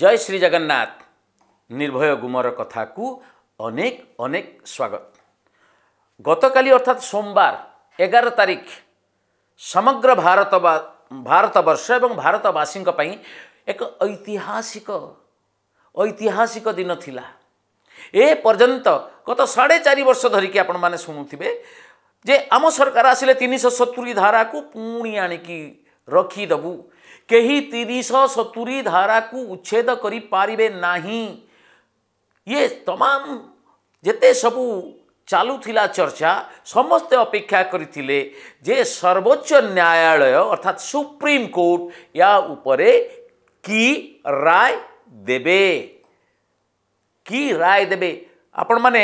जय श्री जगन्नाथ निर्भय गुमर कथाक अनेक अनेक स्वागत गतकाली अर्थात् सोमबार एघार तारिख समग्र भारत भारतवर्ष एवं भारतवासी एक ऐतिहासिक ऐतिहासिक दिन थिला ए पर्यंत गत साढे चार वर्ष सुनुथिबे जे आम सरकार आसेति सतुरी धाराको पि आणिक रखिदेबु କେହି ତିନିଶହ ସତୁରି ଧାରାକୁ ଉଚ୍ଛେଦ କରିପାରିବେ ନାହିଁ ଇଏ ତମାମ ଯେତେ ସବୁ ଚାଲୁଥିଲା ଚର୍ଚ୍ଚା ସମସ୍ତେ ଅପେକ୍ଷା କରିଥିଲେ ଯେ ସର୍ବୋଚ୍ଚ ନ୍ୟାୟାଳୟ ଅର୍ଥାତ୍ ସୁପ୍ରିମକୋର୍ଟ ୟା ଉପରେ କି ରାୟ ଦେବେ କି ରାୟ ଦେବେ ଆପଣମାନେ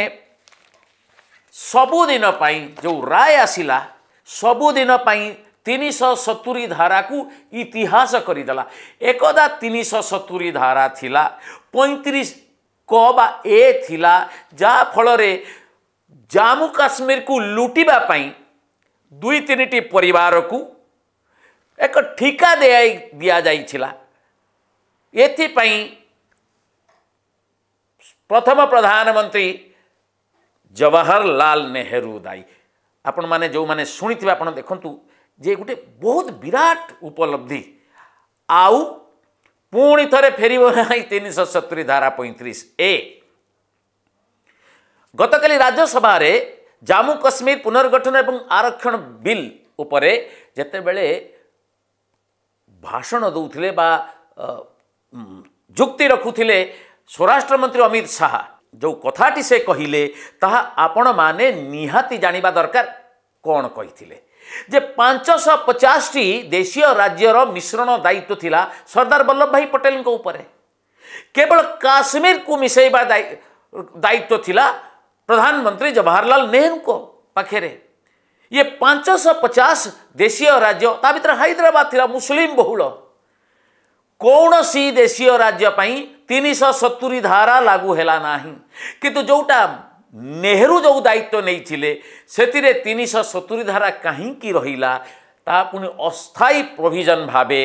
ସବୁଦିନ ପାଇଁ ଯେଉଁ ରାୟ ଆସିଲା ସବୁଦିନ ପାଇଁ ତିନିଶହ ସତୁରି ଧାରାକୁ ଇତିହାସ କରିଦେଲା ଏକଦା ତିନିଶହ ସତୁରି ଧାରା ଥିଲା ପଇଁତିରିଶ କ ବା ଏ ଥିଲା ଯାହାଫଳରେ ଜାମ୍ମୁ କାଶ୍ମୀରକୁ ଲୁଟିବା ପାଇଁ ଦୁଇ ତିନିଟି ପରିବାରକୁ ଏକ ଠିକା ଦିଆ ଦିଆଯାଇଥିଲା ଏଥିପାଇଁ ପ୍ରଥମ ପ୍ରଧାନମନ୍ତ୍ରୀ ଜବାହରଲାଲ ନେହେରୁ ଦାୟୀ ଆପଣମାନେ ଯେଉଁମାନେ ଶୁଣିଥିବେ ଆପଣ ଦେଖନ୍ତୁ ଯେ ଗୋଟେ ବହୁତ ବିରାଟ ଉପଲବ୍ଧି ଆଉ ପୁଣି ଥରେ ଫେରିବ ନାହିଁ ତିନିଶହ ସତୁରି ଧାରା ପଇଁତିରିଶ ଏ ଗତକାଲି ରାଜ୍ୟସଭାରେ ଜାମ୍ମୁ କାଶ୍ମୀର ପୁନର୍ଗଠନ ଏବଂ ଆରକ୍ଷଣ ବିଲ୍ ଉପରେ ଯେତେବେଳେ ଭାଷଣ ଦେଉଥିଲେ ବା ଯୁକ୍ତି ରଖୁଥିଲେ ସ୍ୱରାଷ୍ଟ୍ରମନ୍ତ୍ରୀ ଅମିତ ଶାହା ଯେଉଁ କଥାଟି ସେ କହିଲେ ତାହା ଆପଣମାନେ ନିହାତି ଜାଣିବା ଦରକାର କ'ଣ କହିଥିଲେ ଯେ ପାଞ୍ଚଶହ ପଚାଶଟି ଦେଶୀୟ ରାଜ୍ୟର ମିଶ୍ରଣ ଦାୟିତ୍ୱ ଥିଲା ସର୍ଦ୍ଦାର ବଲ୍ଲଭ ଭାଇ ପଟେଲଙ୍କ ଉପରେ କେବଳ କାଶ୍ମୀରକୁ ମିଶାଇବା ଦାୟିତ୍ୱ ଥିଲା ପ୍ରଧାନମନ୍ତ୍ରୀ ଜବାହରଲାଲ ନେହେରୁଙ୍କ ପାଖରେ ଇଏ ପାଞ୍ଚଶହ ପଚାଶ ଦେଶୀୟ ରାଜ୍ୟ ତା ଭିତରେ ହାଇଦ୍ରାବାଦ ଥିଲା ମୁସଲିମ ବହୁଳ କୌଣସି ଦେଶୀୟ ରାଜ୍ୟ ପାଇଁ ତିନିଶହ ସତୁରି ଧାରା ଲାଗୁ ହେଲା ନାହିଁ କିନ୍ତୁ ଯେଉଁଟା ନେହେରୁ ଯେଉଁ ଦାୟିତ୍ୱ ନେଇଥିଲେ ସେଥିରେ ତିନିଶହ ସତୁରୀ ଧାରା କାହିଁକି ରହିଲା ତାହା ପୁଣି ଅସ୍ଥାୟୀ ପ୍ରୋଭିଜନ ଭାବେ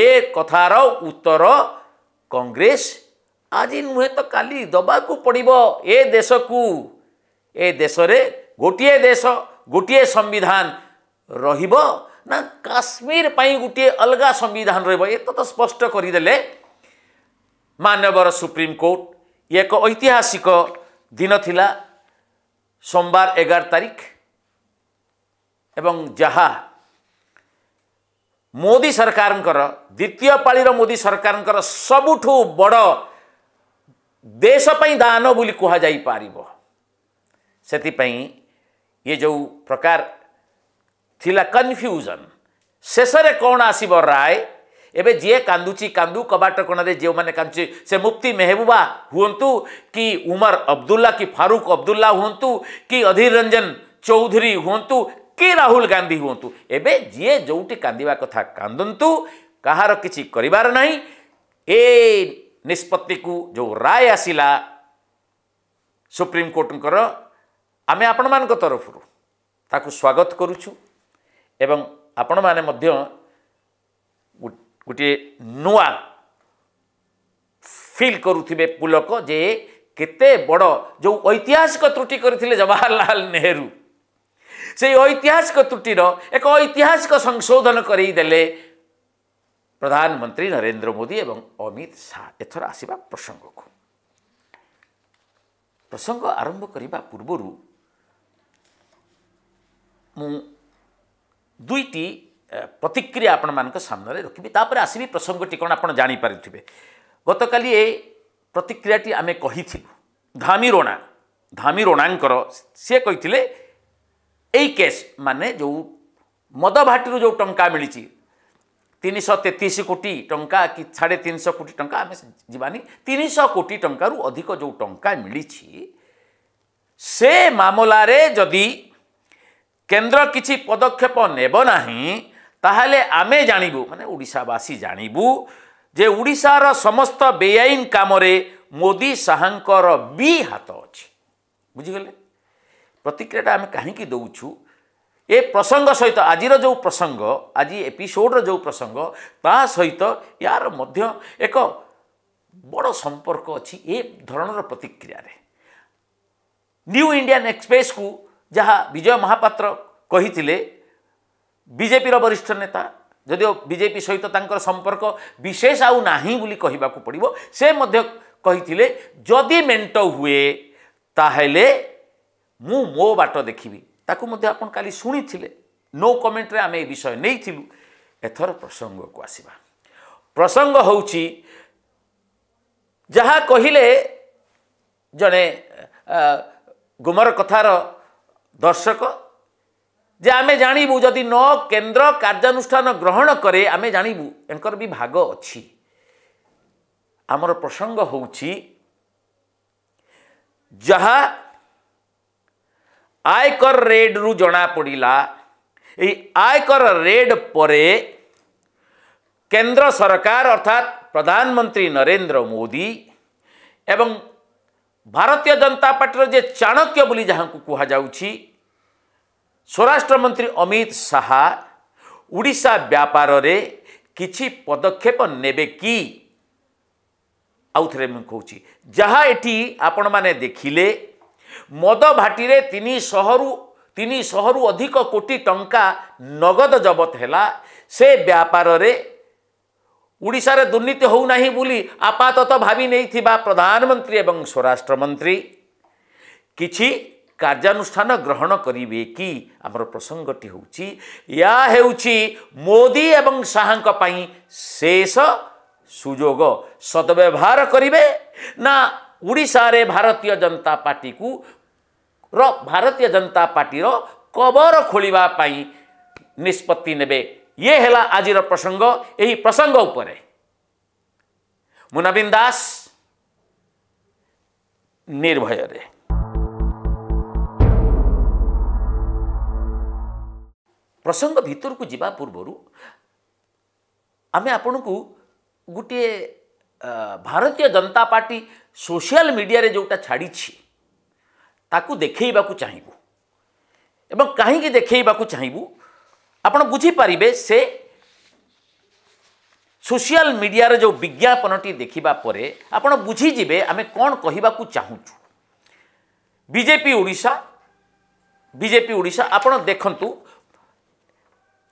ଏ କଥାର ଉତ୍ତର କଂଗ୍ରେସ ଆଜି ନୁହେଁ ତ କାଲି ଦେବାକୁ ପଡ଼ିବ ଏ ଦେଶକୁ ଏ ଦେଶରେ ଗୋଟିଏ ଦେଶ ଗୋଟିଏ ସମ୍ବିଧାନ ରହିବ ନା କାଶ୍ମୀର ପାଇଁ ଗୋଟିଏ ଅଲଗା ସମ୍ବିଧାନ ରହିବ ଏ ତ ସ୍ପଷ୍ଟ କରିଦେଲେ ମାନ୍ୟବର ସୁପ୍ରିମକୋର୍ଟ ଏକ ଐତିହାସିକ दिन थिला सोमबार एगार तारिख एवं जहा मोदी सरकार कर द्वितीय पाली रो मोदी सरकार कर सबठू बडो देश पई दान बोली कहा जाई पारिबो सेति पई ये जो प्रकार थिला कन्फ्युजन सेसरे कोन आसीबो राय एवं जी कांदू कांदू कबाट कोण से जो मैंने कांदू से मुफ्ती मेहबूबा हूँ कि उमर अब्दुल्ला कि फारूक अब्दुल्ला हूँ कि अधीर रंजन चौधरी हूँ कि राहुल गांधी हूँ एवं जी जोटी कांदा कथा कांदतु कहार किसी करार ना ये निष्पत्ति जो राय आसला सुप्रीमकोर्टर आम आपण मान तरफ ताकू स्वागत करुचु एवं आपण मैने ଗୋଟିଏ ନୂଆ ଫିଲ୍ କରୁଥିବେ ପୁଲକ ଯେ କେତେ ବଡ଼ ଯେଉଁ ଐତିହାସିକ ତ୍ରୁଟି କରିଥିଲେ ଜବାହରଲାଲ ନେହେରୁ ସେଇ ଐତିହାସିକ ତ୍ରୁଟିର ଏକ ଐତିହାସିକ ସଂଶୋଧନ କରାଇଦେଲେ ପ୍ରଧାନମନ୍ତ୍ରୀ ନରେନ୍ଦ୍ର ମୋଦି ଏବଂ ଅମିତ ଶାହା ଏଥର ଆସିବା ପ୍ରସଙ୍ଗକୁ ପ୍ରସଙ୍ଗ ଆରମ୍ଭ କରିବା ପୂର୍ବରୁ ମୁଁ ଦୁଇଟି ପ୍ରତିକ୍ରିୟା ଆପଣମାନଙ୍କ ସାମ୍ନାରେ ରଖିବି ତାପରେ ଆସିବି ପ୍ରସଙ୍ଗଟି କ'ଣ ଆପଣ ଜାଣିପାରିଥିବେ ଗତକାଲି ଏ ପ୍ରତିକ୍ରିୟାଟି ଆମେ କହିଥିଲୁ ଧାମିରୋଣା ଧାମିରୋଣାଙ୍କର ସିଏ କହିଥିଲେ ଏଇ କେସ୍ ମାନେ ଯେଉଁ ମଦ ଭାଟିରୁ ଯେଉଁ ଟଙ୍କା ମିଳିଛି ତିନିଶହ ତେତିଶ କୋଟି ଟଙ୍କା କି ସାଢ଼େ ତିନିଶହ କୋଟି ଟଙ୍କା ଆମେ ଯିବାନି ତିନିଶହ କୋଟି ଟଙ୍କାରୁ ଅଧିକ ଯେଉଁ ଟଙ୍କା ମିଳିଛି ସେ ମାମଲାରେ ଯଦି କେନ୍ଦ୍ର କିଛି ପଦକ୍ଷେପ ନେବ ନାହିଁ ତାହେଲେ ଆମେ ଜାଣିବୁ ମାନେ ଓଡ଼ିଶାବାସୀ ଜାଣିବୁ ଯେ ଓଡ଼ିଶାର ସମସ୍ତ ବେଆଇନ କାମରେ ମୋଦି ଶାହାଙ୍କର ବି ହାତ ଅଛି ବୁଝିଗଲେ ପ୍ରତିକ୍ରିୟାଟା ଆମେ କାହିଁକି ଦେଉଛୁ ଏ ପ୍ରସଙ୍ଗ ସହିତ ଆଜିର ଯେଉଁ ପ୍ରସଙ୍ଗ ଆଜି ଏପିସୋଡ଼ର ଯେଉଁ ପ୍ରସଙ୍ଗ ତା ସହିତ ୟାର ମଧ୍ୟ ଏକ ବଡ଼ ସମ୍ପର୍କ ଅଛି ଏ ଧରଣର ପ୍ରତିକ୍ରିୟାରେ ନ୍ୟୁ ଇଣ୍ଡିଆନ୍ ଏକ୍ସପ୍ରେସ୍କୁ ଯାହା ବିଜୟ ମହାପାତ୍ର କହିଥିଲେ ବିଜେପିର ବରିଷ୍ଠ ନେତା ଯଦିଓ ବିଜେପି ସହିତ ତାଙ୍କର ସମ୍ପର୍କ ବିଶେଷ ଆଉ ନାହିଁ ବୋଲି କହିବାକୁ ପଡ଼ିବ ସେ ମଧ୍ୟ କହିଥିଲେ ଯଦି ମେଣ୍ଟ ହୁଏ ତାହେଲେ ମୁଁ ମୋ ବାଟ ଦେଖିବି ତାକୁ ମଧ୍ୟ ଆପଣ କାଲି ଶୁଣିଥିଲେ ନୋ କମେଣ୍ଟରେ ଆମେ ଏ ବିଷୟ ନେଇଥିଲୁ ଏଥର ପ୍ରସଙ୍ଗକୁ ଆସିବା ପ୍ରସଙ୍ଗ ହେଉଛି ଯାହା କହିଲେ ଜଣେ ଗୁମର କଥାର ଦର୍ଶକ ଯେ ଆମେ ଜାଣିବୁ ଯଦି ନ କେନ୍ଦ୍ର କାର୍ଯ୍ୟାନୁଷ୍ଠାନ ଗ୍ରହଣ କରେ ଆମେ ଜାଣିବୁ ଏଙ୍କର ବି ଭାଗ ଅଛି ଆମର ପ୍ରସଙ୍ଗ ହେଉଛି ଯାହା ଆୟକର ରେଡ଼ରୁ ଜଣାପଡ଼ିଲା এই আয়কর রেড পরে কেন্দ্র সরকার অর্থাৎ প্রধানমন্ত্রী নরেন্দ্র মোদি এবং ভারতীয় জনতা পার্টির যে চাণক্য বলে যাহা কুহযাচ্ছি ସ୍ୱରାଷ୍ଟ୍ରମନ୍ତ୍ରୀ ଅମିତ ଶାହା ଓଡ଼ିଶା ବ୍ୟାପାରରେ କିଛି ପଦକ୍ଷେପ ନେବେ କି ଆଉଥରେ ମୁଁ କହୁଛି ଯାହା ଏଠି ଆପଣମାନେ ଦେଖିଲେ ମଦ ଭାଟିରେ ତିନିଶହରୁ ତିନିଶହରୁ ଅଧିକ କୋଟି ଟଙ୍କା ନଗଦ ଜବତ ହେଲା ସେ ବ୍ୟାପାରରେ ଓଡ଼ିଶାରେ ଦୁର୍ନୀତି ହେଉନାହିଁ ବୋଲି ଆପାତତଃ ଭାବି ନେଇଥିବା ପ୍ରଧାନମନ୍ତ୍ରୀ ଏବଂ ସ୍ୱରାଷ୍ଟ୍ରମନ୍ତ୍ରୀ କିଛି କାର୍ଯ୍ୟାନୁଷ୍ଠାନ ଗ୍ରହଣ କରିବେ କି ଆମର ପ୍ରସଙ୍ଗଟି ହେଉଛି ଏହା ହେଉଛି ମୋଦି ଏବଂ ଶାହାଙ୍କ ପାଇଁ ଶେଷ ସୁଯୋଗ ସଦବ୍ୟବହାର କରିବେ ନା ଓଡ଼ିଶାରେ ଭାରତୀୟ ଜନତା ପାର୍ଟିକୁ ର ଭାରତୀୟ ଜନତା ପାର୍ଟିର କବର ଖୋଳିବା ପାଇଁ ନିଷ୍ପତ୍ତି ନେବେ ଇଏ ହେଲା ଆଜିର ପ୍ରସଙ୍ଗ ଏହି ପ୍ରସଙ୍ଗ ଉପରେ ମୁଁ ନବୀନ ଦାସ ନିର୍ଭୟରେ ପ୍ରସଙ୍ଗ ଭିତରକୁ ଯିବା ପୂର୍ବରୁ ଆମେ ଆପଣଙ୍କୁ ଗୋଟିଏ ଭାରତୀୟ ଜନତା ପାର୍ଟି ସୋସିଆଲ ମିଡ଼ିଆରେ ଯେଉଁଟା ଛାଡ଼ିଛି ତାକୁ ଦେଖେଇବାକୁ ଚାହିଁବୁ ଏବଂ କାହିଁକି ଦେଖେଇବାକୁ ଚାହିଁବୁ ଆପଣ ବୁଝିପାରିବେ ସେ ସୋସିଆଲ ମିଡ଼ିଆର ଯେଉଁ ବିଜ୍ଞାପନଟି ଦେଖିବା ପରେ ଆପଣ ବୁଝିଯିବେ ଆମେ କ'ଣ କହିବାକୁ ଚାହୁଁଛୁ ବିଜେପି ଓଡ଼ିଶା ବିଜେପି ଓଡ଼ିଶା ଆପଣ ଦେଖନ୍ତୁ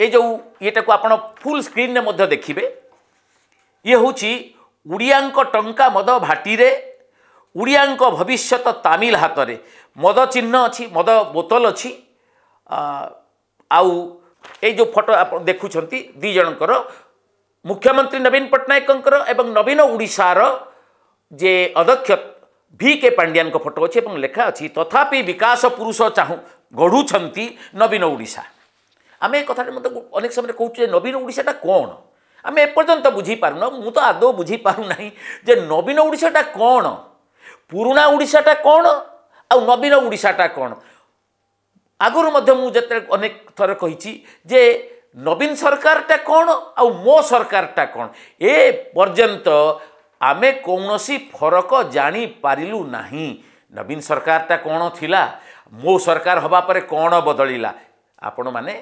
ଏ ଯେଉଁ ଇଏଟାକୁ ଆପଣ ଫୁଲ୍ ସ୍କ୍ରିନ୍ରେ ମଧ୍ୟ ଦେଖିବେ ଇଏ ହେଉଛି ଓଡ଼ିଆଙ୍କ ଟଙ୍କା ମଦ ଭାଟିରେ ଓଡ଼ିଆଙ୍କ ଭବିଷ୍ୟତ ତାମିଲ ହାତରେ ମଦ ଚିହ୍ନ ଅଛି ମଦ ବୋତଲ ଅଛି ଆଉ ଏଇ ଯେଉଁ ଫଟୋ ଆପଣ ଦେଖୁଛନ୍ତି ଦୁଇ ଜଣଙ୍କର ମୁଖ୍ୟମନ୍ତ୍ରୀ ନବୀନ ପଟ୍ଟନାୟକଙ୍କର ଏବଂ ନବୀନ ଓଡ଼ିଶାର ଯେ ଅଧ୍ୟକ୍ଷ ଭି କେ ପାଣ୍ଡିଆନଙ୍କ ଫଟୋ ଅଛି ଏବଂ ଲେଖା ଅଛି ତଥାପି ବିକାଶ ପୁରୁଷ ଚାହୁଁ ଗଢ଼ୁଛନ୍ତି ନବୀନ ଓଡ଼ିଶା ଆମେ ଏ କଥାଟି ମୁଁ ତାକୁ ଅନେକ ସମୟରେ କହୁଛୁ ଯେ ନବୀନ ଓଡ଼ିଶାଟା କ'ଣ ଆମେ ଏପର୍ଯ୍ୟନ୍ତ ବୁଝିପାରୁନ ମୁଁ ତ ଆଦୌ ବୁଝିପାରୁନାହିଁ ଯେ ନବୀନ ଓଡ଼ିଶାଟା କ'ଣ ପୁରୁଣା ଓଡ଼ିଶାଟା କ'ଣ ଆଉ ନବୀନ ଓଡ଼ିଶାଟା କ'ଣ ଆଗରୁ ମଧ୍ୟ ମୁଁ ଯେତେବେଳେ ଅନେକ ଥର କହିଛି ଯେ ନବୀନ ସରକାରଟା କ'ଣ ଆଉ ମୋ ସରକାରଟା କ'ଣ ଏ ପର୍ଯ୍ୟନ୍ତ ଆମେ କୌଣସି ଫରକ ଜାଣିପାରିଲୁ ନାହିଁ ନବୀନ ସରକାରଟା କ'ଣ ଥିଲା ମୋ ସରକାର ହେବା ପରେ କ'ଣ ବଦଳିଲା ଆପଣମାନେ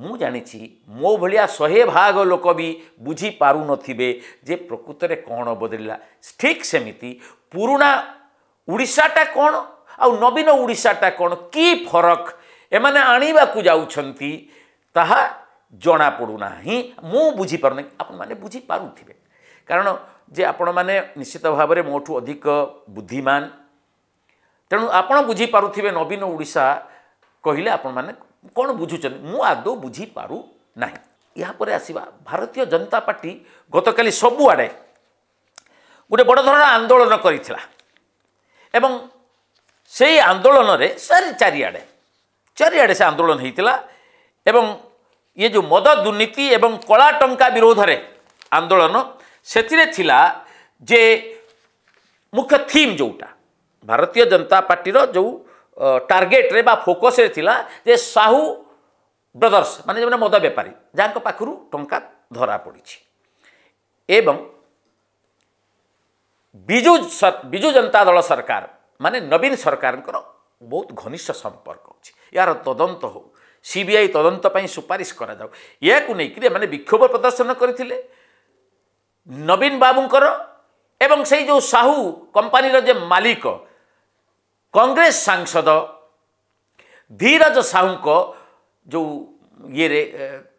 ମୁଁ ଜାଣିଛି ମୋ ଭଳିଆ ଶହେ ଭାଗ ଲୋକ ବି ବୁଝିପାରୁନଥିବେ ଯେ ପ୍ରକୃତରେ କ'ଣ ବଦଳିଲା ଠିକ୍ ସେମିତି ପୁରୁଣା ଓଡ଼ିଶାଟା କ'ଣ ଆଉ ନବୀନ ଓଡ଼ିଶାଟା କ'ଣ କି ଫରକ ଏମାନେ ଆଣିବାକୁ ଯାଉଛନ୍ତି ତାହା ଜଣାପଡ଼ୁନାହିଁ ମୁଁ ବୁଝିପାରୁନାହିଁ ଆପଣମାନେ ବୁଝିପାରୁଥିବେ କାରଣ ଯେ ଆପଣମାନେ ନିଶ୍ଚିତ ଭାବରେ ମୋଠୁ ଅଧିକ ବୁଦ୍ଧିମାନ ତେଣୁ ଆପଣ ବୁଝିପାରୁଥିବେ ନବୀନ ଓଡ଼ିଶା କହିଲେ ଆପଣମାନେ କ'ଣ ବୁଝୁଛନ୍ତି ମୁଁ ଆଦୌ ବୁଝିପାରୁ ନାହିଁ ଏହାପରେ ଆସିବା ଭାରତୀୟ ଜନତା ପାର୍ଟି ଗତକାଲି ସବୁଆଡ଼େ ଗୋଟେ ବଡ଼ ଧରଣର ଆନ୍ଦୋଳନ କରିଥିଲା ଏବଂ ସେଇ ଆନ୍ଦୋଳନରେ ସାରି ଚାରିଆଡ଼େ ଚାରିଆଡ଼େ ସେ ଆନ୍ଦୋଳନ ହୋଇଥିଲା ଏବଂ ଇଏ ଯେଉଁ ମଦ ଦୁର୍ନୀତି ଏବଂ କଳା ଟଙ୍କା ବିରୋଧରେ ଆନ୍ଦୋଳନ ସେଥିରେ ଥିଲା ଯେ ମୁଖ୍ୟ ଥିମ୍ ଯେଉଁଟା ଭାରତୀୟ ଜନତା ପାର୍ଟିର ଯେଉଁ ଟାର୍ଗେଟ୍ରେ ବା ଫୋକସ୍ରେ ଥିଲା ଯେ ସାହୁ ବ୍ରଦର୍ସ ମାନେ ଯେଉଁମାନେ ମଦ ବେପାରୀ ଯାହାଙ୍କ ପାଖରୁ ଟଙ୍କା ଧରାପଡ଼ିଛି ଏବଂ ବିଜୁ ବିଜୁ ଜନତା ଦଳ ସରକାର ମାନେ ନବୀନ ସରକାରଙ୍କର ବହୁତ ଘନିଷ୍ଠ ସମ୍ପର୍କ ଅଛି ଏହାର ତଦନ୍ତ ହେଉ ସି ବି ଆଇ ତଦନ୍ତ ପାଇଁ ସୁପାରିଶ କରାଯାଉ ଏହାକୁ ନେଇକରି ଏମାନେ ବିକ୍ଷୋଭ ପ୍ରଦର୍ଶନ କରିଥିଲେ ନବୀନ ବାବୁଙ୍କର ଏବଂ ସେଇ ଯେଉଁ ସାହୁ କମ୍ପାନୀର ଯେ ମାଲିକ कांग्रेस सांसद धीरज साहू को जो ये रे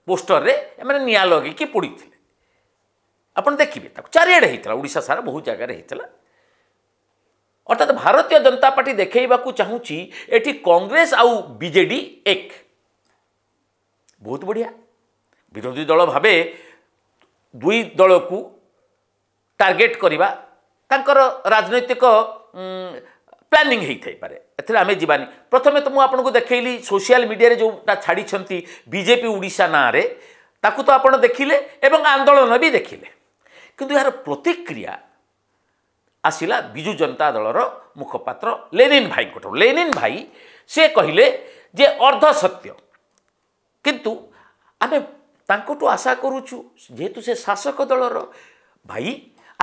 पोस्टर रे मैंने निया लगे कि पोड़ी थे आपड़ देखिए चारिड़े होता ओडा सारा बहुत जगह होता अर्थात भारतीय जनता पार्टी देखा चाहूँगी ये कांग्रेस आउ बीजेडी एक बहुत बढ़िया विरोधी दल भाव दुई दल को टार्गेट करवा राजनैतिक ପ୍ଲାନିଂ ହେଇଥାଇପାରେ ଏଥିରେ ଆମେ ଯିବାନି ପ୍ରଥମେ ତ ମୁଁ ଆପଣଙ୍କୁ ଦେଖାଇଲି ସୋସିଆଲ ମିଡ଼ିଆରେ ଯେଉଁଟା ଛାଡ଼ିଛନ୍ତି ବିଜେପି ଓଡ଼ିଶା ନାଁରେ ତାକୁ ତ ଆପଣ ଦେଖିଲେ ଏବଂ ଆନ୍ଦୋଳନ ବି ଦେଖିଲେ କିନ୍ତୁ ଏହାର ପ୍ରତିକ୍ରିୟା ଆସିଲା ବିଜୁ ଜନତା ଦଳର ମୁଖପାତ୍ର ଲେନିନ୍ ଭାଇଙ୍କଠାରୁ ଲେନିନ୍ ଭାଇ ସେ କହିଲେ ଯେ ଅର୍ଦ୍ଧ ସତ୍ୟ କିନ୍ତୁ ଆମେ ତାଙ୍କଠୁ ଆଶା କରୁଛୁ ଯେହେତୁ ସେ ଶାସକ ଦଳର ଭାଇ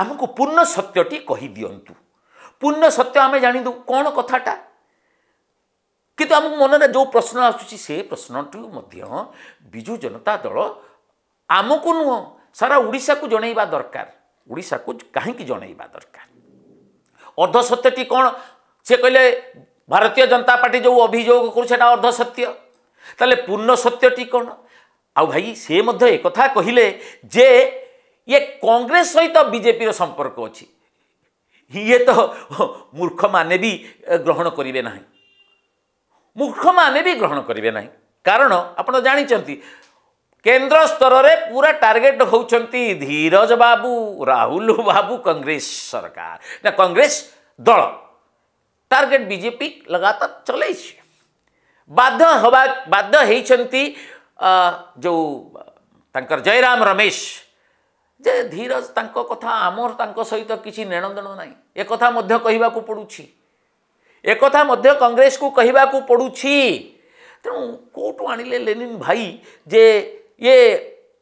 ଆମକୁ ପୂର୍ଣ୍ଣ ସତ୍ୟଟି କହିଦିଅନ୍ତୁ ପୂର୍ଣ୍ଣ ସତ୍ୟ ଆମେ ଜାଣିଦେଉ କ'ଣ କଥାଟା କିନ୍ତୁ ଆମ ମନରେ ଯେଉଁ ପ୍ରଶ୍ନ ଆସୁଛି ସେ ପ୍ରଶ୍ନଟିକୁ ମଧ୍ୟ ବିଜୁ ଜନତା ଦଳ ଆମକୁ ନୁହଁ ସାରା ଓଡ଼ିଶାକୁ ଜଣାଇବା ଦରକାର ଓଡ଼ିଶାକୁ କାହିଁକି ଜଣାଇବା ଦରକାର ଅର୍ଦ୍ଧସତ୍ୟଟି କ'ଣ ସେ କହିଲେ ଭାରତୀୟ ଜନତା ପାର୍ଟି ଯେଉଁ ଅଭିଯୋଗ କରୁଛି ସେଟା ଅର୍ଦ୍ଧସତ୍ୟ ତାହେଲେ ପୂର୍ଣ୍ଣ ସତ୍ୟଟି କ'ଣ ଆଉ ଭାଇ ସେ ମଧ୍ୟ ଏକଥା କହିଲେ ଯେ ଇଏ କଂଗ୍ରେସ ସହିତ ବିଜେପିର ସମ୍ପର୍କ ଅଛି ये तो मूर्ख माने भी ग्रहण करें ना मूर्ख माने भी ग्रहण करें ना कारण आप जानते केन्द्र स्तर में पूरा टार्गेट होती धीरज बाबू राहुल बाबू कांग्रेस सरकार ना कांग्रेस दल टार्गेट बीजेपी लगातार चल बाध्य बाध्य जो जयराम रमेश ଯେ ଧୀରଜ ତାଙ୍କ କଥା ଆମର ତାଙ୍କ ସହିତ କିଛି ନେଣଦେଣ ନାହିଁ ଏକଥା ମଧ୍ୟ କହିବାକୁ ପଡ଼ୁଛି ଏକଥା ମଧ୍ୟ କଂଗ୍ରେସକୁ କହିବାକୁ ପଡ଼ୁଛି ତେଣୁ କେଉଁଠୁ ଆଣିଲେ ଲେନିନ୍ ଭାଇ ଯେ ଇଏ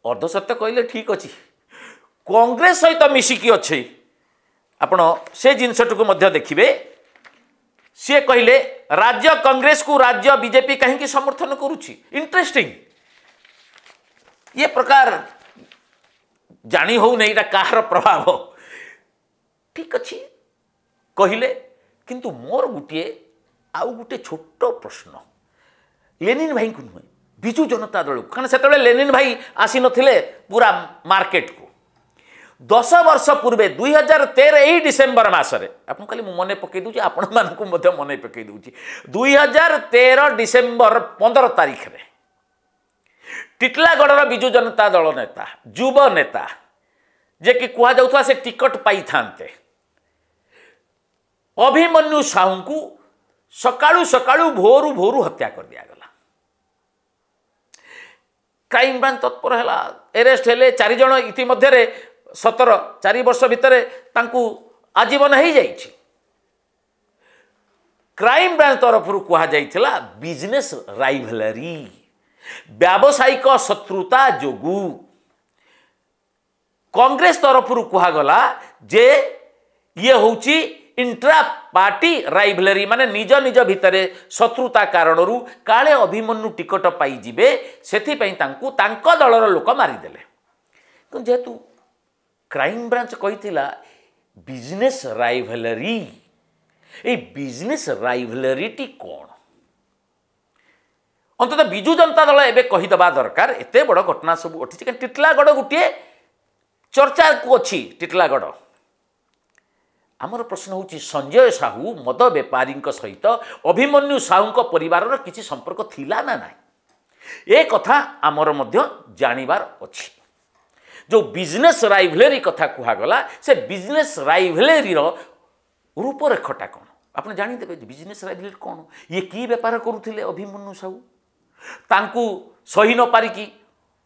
ଅର୍ଦ୍ଧସତ୍ୟ କହିଲେ ଠିକ୍ ଅଛି କଂଗ୍ରେସ ସହିତ ମିଶିକି ଅଛି ଆପଣ ସେ ଜିନିଷଟିକୁ ମଧ୍ୟ ଦେଖିବେ ସିଏ କହିଲେ ରାଜ୍ୟ କଂଗ୍ରେସକୁ ରାଜ୍ୟ ବିଜେପି କାହିଁକି ସମର୍ଥନ କରୁଛି ଇଣ୍ଟରେଷ୍ଟିଂ ଇଏ ପ୍ରକାର ଜାଣି ହେଉନି ଏଇଟା କାହାର ପ୍ରଭାବ ଠିକ୍ ଅଛି କହିଲେ କିନ୍ତୁ ମୋର ଗୋଟିଏ ଆଉ ଗୋଟେ ଛୋଟ ପ୍ରଶ୍ନ ଲେନିନ୍ ଭାଇଙ୍କୁ ନୁହେଁ ବିଜୁ ଜନତା ଦଳକୁ କାରଣ ସେତେବେଳେ ଲେନିନ୍ ଭାଇ ଆସିନଥିଲେ ପୁରା ମାର୍କେଟକୁ ଦଶ ବର୍ଷ ପୂର୍ବେ ଦୁଇ ହଜାର ତେର ଏଇ ଡିସେମ୍ବର ମାସରେ ଆପଣଙ୍କୁ ଖାଲି ମୁଁ ମନେ ପକାଇ ଦେଉଛି ଆପଣମାନଙ୍କୁ ମଧ୍ୟ ମନେ ପକାଇ ଦେଉଛି ଦୁଇ ହଜାର ତେର ଡିସେମ୍ବର ପନ୍ଦର ତାରିଖରେ ଟିଟଲାଗଡ଼ର ବିଜୁ ଜନତା ଦଳ ନେତା ଯୁବ ନେତା ଯିଏକି କୁହାଯାଉଥିଲା ସେ ଟିକଟ ପାଇଥାନ୍ତେ ଅଭିମନ୍ୟୁ ସାହୁଙ୍କୁ ସକାଳୁ ସକାଳୁ ଭୋରୁ ଭୋରୁ ହତ୍ୟା କରିଦିଆଗଲା କ୍ରାଇମବ୍ରାଞ୍ଚ ତତ୍ପର ହେଲା ଏରେଷ୍ଟ ହେଲେ ଚାରିଜଣ ଇତିମଧ୍ୟରେ ସତର ଚାରି ବର୍ଷ ଭିତରେ ତାଙ୍କୁ ଆଜୀବନ ହୋଇଯାଇଛି କ୍ରାଇମବ୍ରାଞ୍ଚ ତରଫରୁ କୁହାଯାଇଥିଲା ବିଜନେସ୍ ରାଇଭଲାରୀ ବ୍ୟାବସାୟିକ ଶତ୍ରୁତା ଯୋଗୁଁ କଂଗ୍ରେସ ତରଫରୁ କୁହାଗଲା ଯେ ଇଏ ହେଉଛି ଇଣ୍ଟ୍ରା ପାର୍ଟି ରାଇଭଲେରୀ ମାନେ ନିଜ ନିଜ ଭିତରେ ଶତ୍ରୁତା କାରଣରୁ କାଳେ ଅଭିମନ୍ୟୁ ଟିକେଟ ପାଇଯିବେ ସେଥିପାଇଁ ତାଙ୍କୁ ତାଙ୍କ ଦଳର ଲୋକ ମାରିଦେଲେ ଯେହେତୁ କ୍ରାଇମବ୍ରାଞ୍ଚ କହିଥିଲା ବିଜନେସ୍ ରାଇଭଲେରୀ ଏଇ ବିଜନେସ୍ ରାଇଭଲେରୀଟି କ'ଣ ଅନ୍ତତଃ ବିଜୁ ଜନତା ଦଳ ଏବେ କହିଦେବା ଦରକାର ଏତେ ବଡ଼ ଘଟଣା ସବୁ ଉଠିଛି କାହିଁକି ଟିଟିଲାଗଡ଼ ଗୋଟିଏ ଚର୍ଚ୍ଚାକୁ ଅଛି ଟିଟିଲାଗଡ଼ ଆମର ପ୍ରଶ୍ନ ହେଉଛି ସଞ୍ଜୟ ସାହୁ ମଦ ବେପାରୀଙ୍କ ସହିତ ଅଭିମନ୍ୟୁ ସାହୁଙ୍କ ପରିବାରର କିଛି ସମ୍ପର୍କ ଥିଲା ନା ନାହିଁ ଏ କଥା ଆମର ମଧ୍ୟ ଜାଣିବାର ଅଛି ଯେଉଁ ବିଜନେସ୍ ରାଇଭଲେରୀ କଥା କୁହାଗଲା ସେ ବିଜନେସ୍ ରାଇଭଲେରୀର ରୂପରେଖଟା କ'ଣ ଆପଣ ଜାଣିଦେବେ ବିଜନେସ୍ ରାଇଭଲେରୀ କ'ଣ ଇଏ କି ବେପାର କରୁଥିଲେ ଅଭିମନ୍ୟୁ ସାହୁ सही न ନ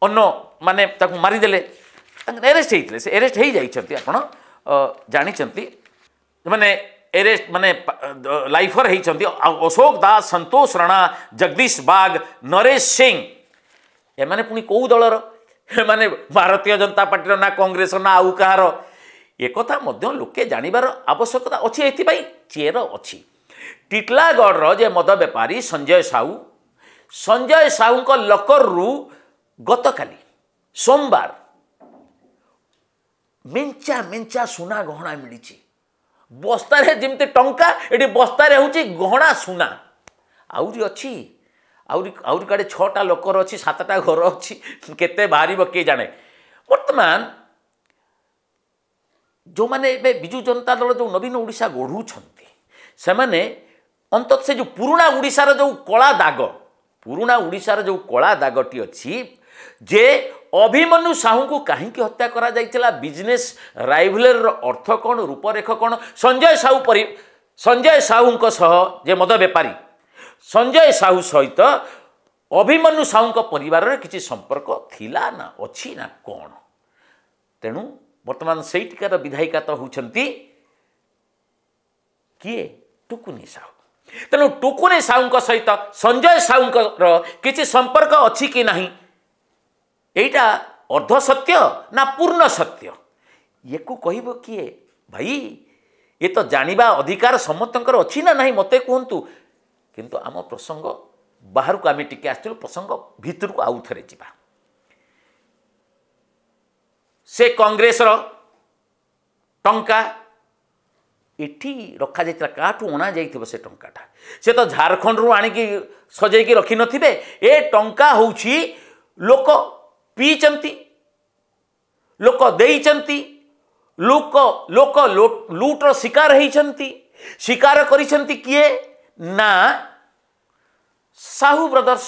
अन्न ଅନ୍ୟମାନେ ତାକୁ ମାରିଦେଲେ होते ଆରେଷ୍ଟ ହେଇଥିଲେ ସେ ଆରେଷ୍ଟ ହେଇଯାଇଛନ୍ତି ଆପଣ एरेस्ट माने लाइफर होती अशोक दास संतोष राणा जगदीश बाग नरेश सिंह एम पुणी कौ दलर एम भारतीय जनता पार्टी ना कंग्रेस ना आउ कह एक लोके जानवर आवश्यकता अच्छे ये चेर अच्छी टीटलागढ़ जे मद बेपारी संजय साहू ସଞ୍ଜୟ ସାହୁଙ୍କ ଲକରରୁ ଗତକାଲି ସୋମବାର ମେଞ୍ଚା ମେଞ୍ଚା ସୁନା ଗହଣା ମିଳିଛି ବସ୍ତାରେ ଯେମିତି ଟଙ୍କା ଏଠି ବସ୍ତାରେ ହେଉଛି ଗହଣା ସୁନା ଆହୁରି ଅଛି ଆହୁରି ଆହୁରି କାଡ଼େ ଛଅଟା ଲୋକର ଅଛି ସାତଟା ଘର ଅଛି କେତେ ବାହାରିବ କିଏ ଜାଣେ ବର୍ତ୍ତମାନ ଯେଉଁମାନେ ଏବେ ବିଜୁ ଜନତା ଦଳ ଯେଉଁ ନବୀନ ଓଡ଼ିଶା ଗଢ଼ୁଛନ୍ତି ସେମାନେ ଅନ୍ତତଃ ସେ ଯେଉଁ ପୁରୁଣା ଓଡ଼ିଶାର ଯେଉଁ କଳା ଦାଗ ପୁରୁଣା ଓଡ଼ିଶାର ଯେଉଁ କଳା ଦାଗଟି ଅଛି ଯେ ଅଭିମନ୍ୟୁ ସାହୁଙ୍କୁ କାହିଁକି ହତ୍ୟା କରାଯାଇଥିଲା ବିଜନେସ୍ ରାଇଭୁଲର ଅର୍ଥ କ'ଣ ରୂପରେଖ କ'ଣ ସଞ୍ଜୟ ସାହୁ ପରି ସଞ୍ଜୟ ସାହୁଙ୍କ ସହ ଯେ ମଦ ବେପାରୀ ସଞ୍ଜୟ ସାହୁ ସହିତ ଅଭିମନ୍ୟୁ ସାହୁଙ୍କ ପରିବାରରେ କିଛି ସମ୍ପର୍କ ଥିଲା ନା ଅଛି ନା କ'ଣ ତେଣୁ ବର୍ତ୍ତମାନ ସେଇଠିକାର ବିଧାୟିକା ତ ହେଉଛନ୍ତି କିଏ ଟୁକୁନି ସାହୁ ତେଣୁ ଟୁକୁନି ସାହୁଙ୍କ ସହିତ ସଞ୍ଜୟ ସାହୁଙ୍କର କିଛି ସମ୍ପର୍କ ଅଛି କି ନାହିଁ ଏଇଟା ଅର୍ଦ୍ଧ ସତ୍ୟ ନା ପୂର୍ଣ୍ଣ ସତ୍ୟ ଇଏକୁ କହିବ କିଏ ଭାଇ ଏ ତ ଜାଣିବା ଅଧିକାର ସମସ୍ତଙ୍କର ଅଛି ନା ନାହିଁ ମୋତେ କୁହନ୍ତୁ କିନ୍ତୁ ଆମ ପ୍ରସଙ୍ଗ ବାହାରକୁ ଆମେ ଟିକେ ଆସିଥିଲୁ ପ୍ରସଙ୍ଗ ଭିତରକୁ ଆଉ ଥରେ ଯିବା ସେ କଂଗ୍ରେସର ଟଙ୍କା ଏଠି ରଖାଯାଇଥିଲା କାହାଠୁ ଅଣାଯାଇଥିବ ସେ ଟଙ୍କାଟା ସେ ତ ଝାଡ଼ଖଣ୍ଡରୁ ଆଣିକି ସଜେଇକି ରଖିନଥିବେ ଏ ଟଙ୍କା ହେଉଛି ଲୋକ ପିଇଛନ୍ତି ଲୋକ ଦେଇଛନ୍ତି ଲୋକ ଲୋକ ଲୁଟ୍ର ଶିକାର ହେଇଛନ୍ତି ଶିକାର କରିଛନ୍ତି କିଏ ନା ସାହୁ ବ୍ରଦର୍ସ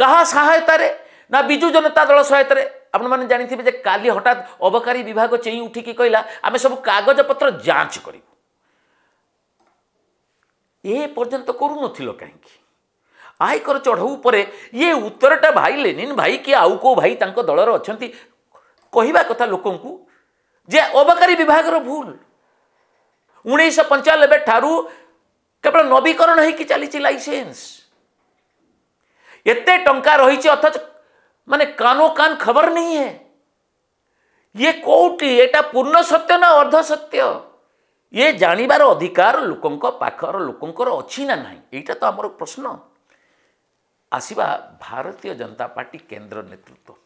କାହା ସହାୟତାରେ ନା ବିଜୁ ଜନତା ଦଳ ସହାୟତାରେ ଆପଣମାନେ ଜାଣିଥିବେ ଯେ କାଲି ହଠାତ୍ ଅବକାରୀ ବିଭାଗ ଚେଇଁ ଉଠିକି କହିଲା ଆମେ ସବୁ କାଗଜପତ୍ର ଯାଞ୍ଚ କରିବୁ ଏ ପର୍ଯ୍ୟନ୍ତ କରୁନଥିଲ କାହିଁକି ଆୟକର ଚଢ଼ଉ ଉପରେ ଇଏ ଉତ୍ତରଟା ଭାଇ ଲେନିନ୍ ଭାଇ କି ଆଉ କେଉଁ ଭାଇ ତାଙ୍କ ଦଳର ଅଛନ୍ତି କହିବା କଥା ଲୋକଙ୍କୁ ଯେ ଅବକାରୀ ବିଭାଗର ଭୁଲ ଉଣେଇଶହ ପଞ୍ଚାନବେ ଠାରୁ କେବଳ ନବୀକରଣ ହେଇକି ଚାଲିଛି ଲାଇସେନ୍ସ ଏତେ ଟଙ୍କା ରହିଛି ଅଥଚ ମାନେ କାନ କାନ ଖବର ନୁହେଁ ଇଏ କେଉଁଠି ଏଇଟା ପୂର୍ଣ୍ଣ ସତ୍ୟ ନା ଅର୍ଦ୍ଧ ସତ୍ୟ ଇଏ ଜାଣିବାର ଅଧିକାର ଲୋକଙ୍କ ପାଖର ଲୋକଙ୍କର ଅଛି ନା ନାହିଁ ଏଇଟା ତ ଆମର ପ୍ରଶ୍ନ ଆସିବା ଭାରତୀୟ ଜନତା ପାର୍ଟି କେନ୍ଦ୍ର ନେତୃତ୍ୱ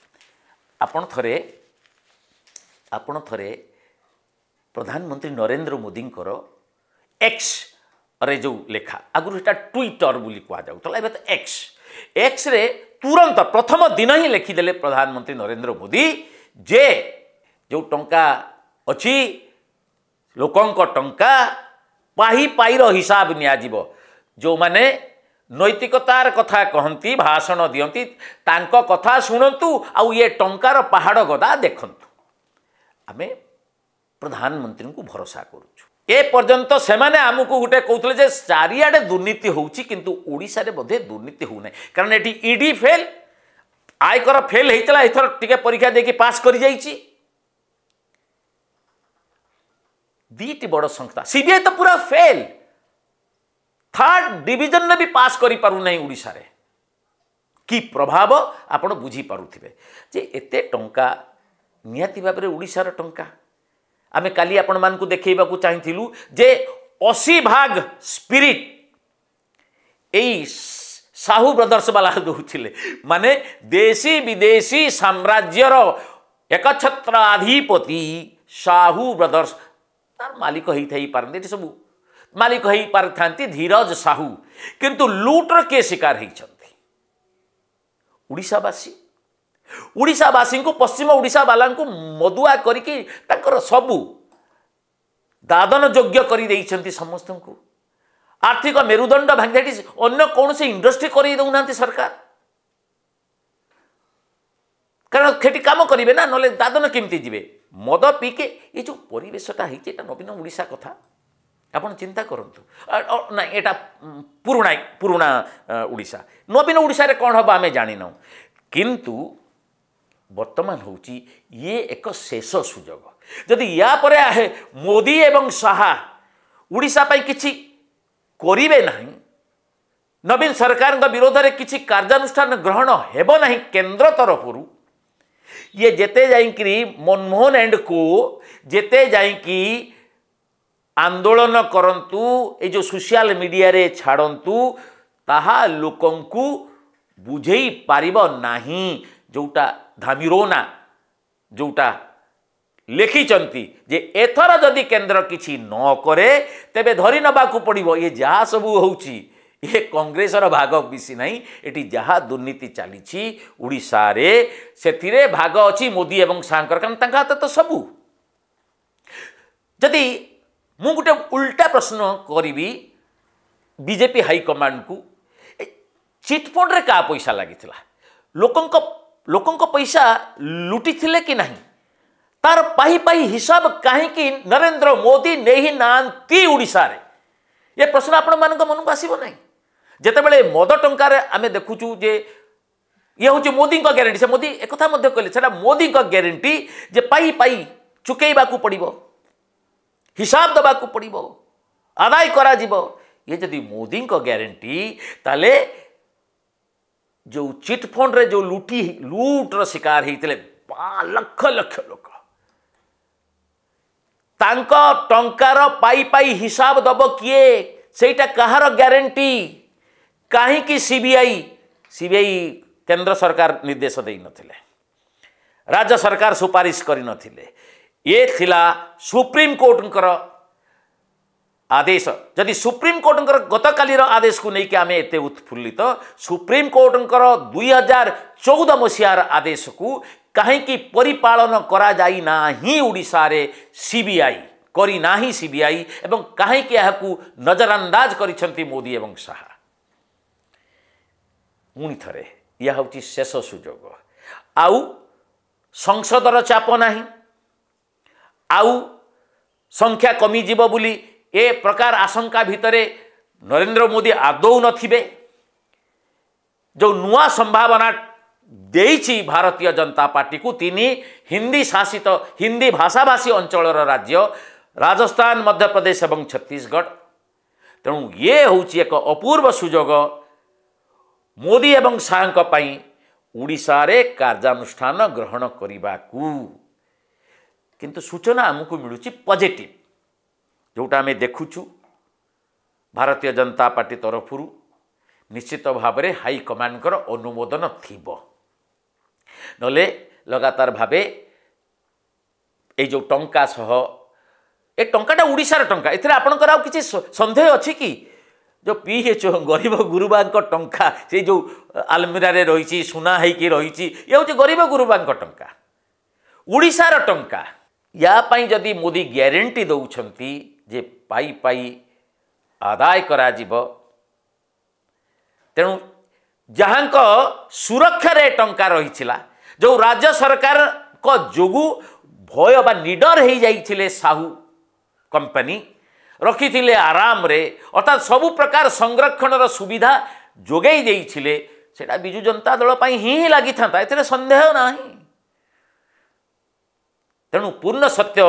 ଆପଣ ଥରେ ଆପଣ ଥରେ ପ୍ରଧାନମନ୍ତ୍ରୀ ନରେନ୍ଦ୍ର ମୋଦିଙ୍କର ଏକ୍ସରେ ଯେଉଁ ଲେଖା ଆଗରୁ ସେଇଟା ଟ୍ୱିଟର ବୋଲି କୁହାଯାଉଥିଲା ଏବେ ତ ଏକ୍ସ ଏକ୍ସରେ ତୁରନ୍ତ ପ୍ରଥମ ଦିନ ହିଁ ଲେଖିଦେଲେ ପ୍ରଧାନମନ୍ତ୍ରୀ ନରେନ୍ଦ୍ର ମୋଦି ଯେ ଯେଉଁ ଟଙ୍କା ଅଛି ଲୋକଙ୍କ ଟଙ୍କା ପାହି ପାଇର ହିସାବ ନିଆଯିବ ଯେଉଁମାନେ ନୈତିକତାର କଥା କହନ୍ତି ଭାଷଣ ଦିଅନ୍ତି ତାଙ୍କ କଥା ଶୁଣନ୍ତୁ ଆଉ ଇଏ ଟଙ୍କାର ପାହାଡ଼ ଗଦା ଦେଖନ୍ତୁ ଆମେ ପ୍ରଧାନମନ୍ତ୍ରୀଙ୍କୁ ଭରସା କରୁଛୁ ଏ ପର୍ଯ୍ୟନ୍ତ ସେମାନେ ଆମକୁ ଗୋଟେ କହୁଥିଲେ ଯେ ଚାରିଆଡ଼େ ଦୁର୍ନୀତି ହେଉଛି କିନ୍ତୁ ଓଡ଼ିଶାରେ ବୋଧେ ଦୁର୍ନୀତି ହେଉନାହିଁ କାରଣ ଏଠି ଇଡି ଫେଲ୍ ଆୟକର ଫେଲ୍ ହେଇଥିଲା ଏଥର ଟିକେ ପରୀକ୍ଷା ଦେଇକି ପାସ୍ କରିଯାଇଛି ଦୁଇଟି ବଡ଼ ସଂସ୍ଥା ସିବିଆଇ ତ ପୁରା ଫେଲ୍ থার্ড ডিভিজনরে বি পাস করে পু না ওড়শার কি প্রভাব আপনার বুঝিপারুবে যে এতে টঙ্কা নিহতি ভাবে ওড়শার টঙ্কা आम कल आपण देखा चाहूँ जे अशी भाग स्पिरिट साहू ब्रदर्स बाला दूसरे मान देशी विदेशी साम्राज्यर एक छत्राधिपति साहू ब्रदर्स तार मालिक हो पारे सब मालिक हो पारि था धीरज साहू किंतु लुट्र किए शिकार होतीशावासी ଓଡ଼ିଶାବାସୀଙ୍କୁ ପଶ୍ଚିମ ଓଡ଼ିଶାବାଲାଙ୍କୁ ମଦୁଆ କରିକି ତାଙ୍କର ସବୁ ଦାଦନ ଯୋଗ୍ୟ କରିଦେଇଛନ୍ତି ସମସ୍ତଙ୍କୁ ଆର୍ଥିକ ମେରୁଦଣ୍ଡ ଭାଙ୍ଗି ଅନ୍ୟ କୌଣସି ଇଣ୍ଡଷ୍ଟ୍ରି କରେଇ ଦେଉନାହାନ୍ତି ସରକାର କାରଣ ସେଠି କାମ କରିବେ ନା ନହେଲେ ଦାଦନ କେମିତି ଯିବେ ମଦ ପିକେ ଏ ଯେଉଁ ପରିବେଶଟା ହେଇଛି ଏଇଟା ନବୀନ ଓଡ଼ିଶା କଥା ଆପଣ ଚିନ୍ତା କରନ୍ତୁ ନାଇଁ ଏଇଟା ପୁରୁଣା ପୁରୁଣା ଓଡ଼ିଶା ନବୀନ ଓଡ଼ିଶାରେ କ'ଣ ହେବ ଆମେ ଜାଣିନାହୁଁ କିନ୍ତୁ बर्तमान हूँ ये एक शेष सुजोग जदि या मोदी एवं शाह ओडापी कि करे ना नवीन सरकार विरोध में किसी कार्यानुष्ठान ग्रहण होबना केन्द्र तरफ ये जेते जाकि मनमोहन एंड को जेते जा आंदोलन करतु ये सोशल मीडिया रे छाड़ू ता लोक बुझे पार नहीं ଯେଉଁଟା ଧାମିରୋନା ଯେଉଁଟା ଲେଖିଛନ୍ତି ଯେ ଏଥର ଯଦି କେନ୍ଦ୍ର କିଛି ନ କରେ ତେବେ ଧରି ନେବାକୁ ପଡ଼ିବ ଇଏ ଯାହା ସବୁ ହେଉଛି ଇଏ କଂଗ୍ରେସର ଭାଗ ବେଶୀ ନାହିଁ ଏଠି ଯାହା ଦୁର୍ନୀତି ଚାଲିଛି ଓଡ଼ିଶାରେ ସେଥିରେ ଭାଗ ଅଛି ମୋଦି ଏବଂ ଶାଙ୍କର କାରଣ ତାଙ୍କ ହାତ ତ ସବୁ ଯଦି ମୁଁ ଗୋଟେ ଉଲ୍ଟା ପ୍ରଶ୍ନ କରିବି ବିଜେପି ହାଇକମାଣ୍ଡକୁ ଚିଟ୍ଫଣ୍ଡରେ କାହା ପଇସା ଲାଗିଥିଲା ଲୋକଙ୍କ लोक पैसा लुटी कि ना तार पाही पाही हिसाब कहीं नरेंद्र मोदी नहीं नाशार ये प्रश्न आपण तो मन को आसबना जिते बड़े मद टकरे आम देखु जे ये हूँ मोदी ग्यारंटी से मोदी एक कहे से मोदी ग्यारंटी जे पाई पाई चुकेबाक पड़ो हिसाब देवाक पड़ आदाय ये जदि मोदी ग्यारंटी तेल ଯେଉଁ ଚିଟ୍ଫଣ୍ଡରେ ଯେଉଁ ଲୁଟି ଲୁଟ୍ର ଶିକାର ହେଇଥିଲେ ଲକ୍ଷ ଲକ୍ଷ ଲୋକ ତାଙ୍କ ଟଙ୍କାର ପାଇ ପାଇ ହିସାବ ଦେବ କିଏ ସେଇଟା କାହାର ଗ୍ୟାରେଣ୍ଟି କାହିଁକି C B I C B I କେନ୍ଦ୍ର ସରକାର ନିର୍ଦ୍ଦେଶ ଦେଇନଥିଲେ ରାଜ୍ୟ ସରକାର ସୁପାରିଶ କରିନଥିଲେ ଏ ଥିଲା ସୁପ୍ରିମକୋର୍ଟଙ୍କର ଆଦେଶ ଯଦି ସୁପ୍ରିମକୋର୍ଟଙ୍କର ଗତକାଲିର ଆଦେଶକୁ ନେଇକି ଆମେ ଏତେ ଉତ୍ଫୁଲ୍ଲିତ ସୁପ୍ରିମକୋର୍ଟଙ୍କର ଦୁଇ ହଜାର ଚଉଦ ମସିହାର ଆଦେଶକୁ କାହିଁକି ପରିପାଳନ କରାଯାଇ ନାହିଁ ଓଡ଼ିଶାରେ ସି ବି ଆଇ କରିନାହିଁ ସି ବି ଆଇ ଏବଂ କାହିଁକି ଏହାକୁ ନଜରଅନ୍ଦାଜ କରିଛନ୍ତି ମୋଦି ଏବଂ ଶାହା ପୁଣି ଥରେ ଏହା ହେଉଛି ଶେଷ ସୁଯୋଗ ଆଉ ସଂସଦର ଚାପ ନାହିଁ ଆଉ ସଂଖ୍ୟା କମିଯିବ ବୋଲି ए प्रकार आशंका भितरे नरेन्द्र मोदी आदौ न जो संभावना सम्भावना भारतीय जनता को तिनी हिन्दी शासित हिन्दी भाषाभाषी अञ्चल राज्य राजस्थान मध्यप्रदेश छगढ एक अपूर्व सुजोग मोदी ए शाहको पनि उडाले कार्नुष्ठान ग्रहण किंतु सूचना आमु मिलुछि पजेटिभ ଯେଉଁଟା ଆମେ ଦେଖୁଛୁ ଭାରତୀୟ ଜନତା ପାର୍ଟି ତରଫରୁ ନିଶ୍ଚିତ ଭାବରେ ହାଇକମାଣ୍ଡଙ୍କର ଅନୁମୋଦନ ଥିବ ନହେଲେ ଲଗାତାର ଭାବେ ଏଇ ଯେଉଁ ଟଙ୍କା ସହ ଏ ଟଙ୍କାଟା ଓଡ଼ିଶାର ଟଙ୍କା ଏଥିରେ ଆପଣଙ୍କର ଆଉ କିଛି ସନ୍ଦେହ ଅଛି କି ଯେଉଁ ପି ଏଚ୍ ଓ ଗରିବ ଗୁରୁବାଙ୍କ ଟଙ୍କା ସେ ଯେଉଁ ଆଲମିରାରେ ରହିଛି ସୁନା ହେଇକି ରହିଛି ଇଏ ହେଉଛି ଗରିବ ଗୁରୁବାଙ୍କ ଟଙ୍କା ଓଡ଼ିଶାର ଟଙ୍କା ୟା ପାଇଁ ଯଦି ମୋଦି ଗ୍ୟାରେଣ୍ଟି ଦେଉଛନ୍ତି ଯେ ପାଇ ପାଇ ଆଦାୟ କରାଯିବ ତେଣୁ ଯାହାଙ୍କ ସୁରକ୍ଷାରେ ଟଙ୍କା ରହିଥିଲା ଯେଉଁ ରାଜ୍ୟ ସରକାରଙ୍କ ଯୋଗୁଁ ଭୟ ବା ନିଡର ହୋଇଯାଇଥିଲେ ସାହୁ କମ୍ପାନୀ ରଖିଥିଲେ ଆରାମରେ ଅର୍ଥାତ୍ ସବୁ ପ୍ରକାର ସଂରକ୍ଷଣର ସୁବିଧା ଯୋଗାଇ ଦେଇଥିଲେ ସେଇଟା ବିଜୁ ଜନତା ଦଳ ପାଇଁ ହିଁ ଲାଗିଥାନ୍ତା ଏଥିରେ ସନ୍ଦେହ ନାହିଁ ତେଣୁ ପୂର୍ଣ୍ଣ ସତ୍ୟ